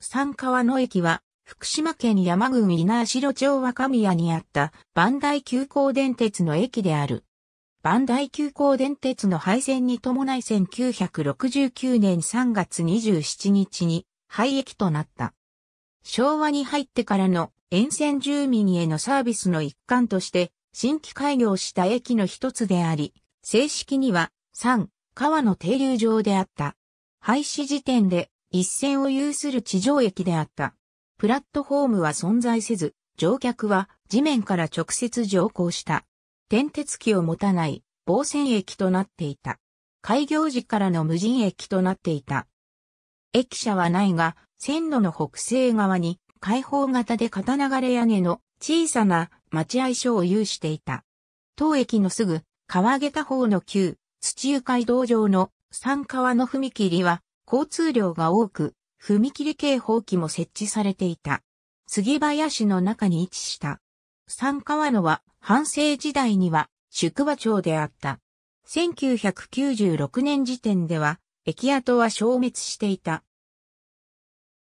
三川野駅は、福島県山郡稲城町若宮にあった万代急行電鉄の駅である。万代急行電鉄の廃線に伴い1969年3月27日に廃駅となった。昭和に入ってからの沿線住民へのサービスの一環として新規開業した駅の一つであり、正式には三川の停留場であった。廃止時点で一線を有する地上駅であった。プラットフォームは存在せず、乗客は地面から直接乗降した。転鉄機を持たない防線駅となっていた。開業時からの無人駅となっていた。駅舎はないが、線路の北西側に開放型で片流れ屋根の小さな待合所を有していた。当駅のすぐ川下方の旧土湯街道上の三川の踏切は交通量が多く、踏切警報器も設置されていた。杉林の中に位置した。三河野は、半省時代には、宿場町であった。1996年時点では、駅跡は消滅していた。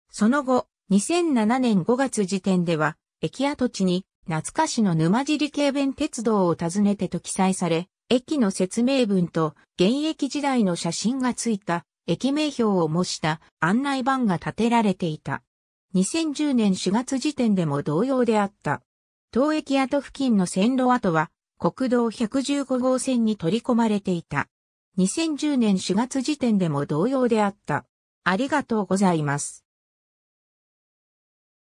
その後、2007年5月時点では、駅跡地に、懐かしの沼尻軽便鉄道を訪ねてと記載され、駅の説明文と現役時代の写真がついた駅名標を模した案内板が建てられていた。2010年4月時点でも同様であった。当駅跡付近の線路跡は国道115号線に取り込まれていた。2010年4月時点でも同様であった。ありがとうございます。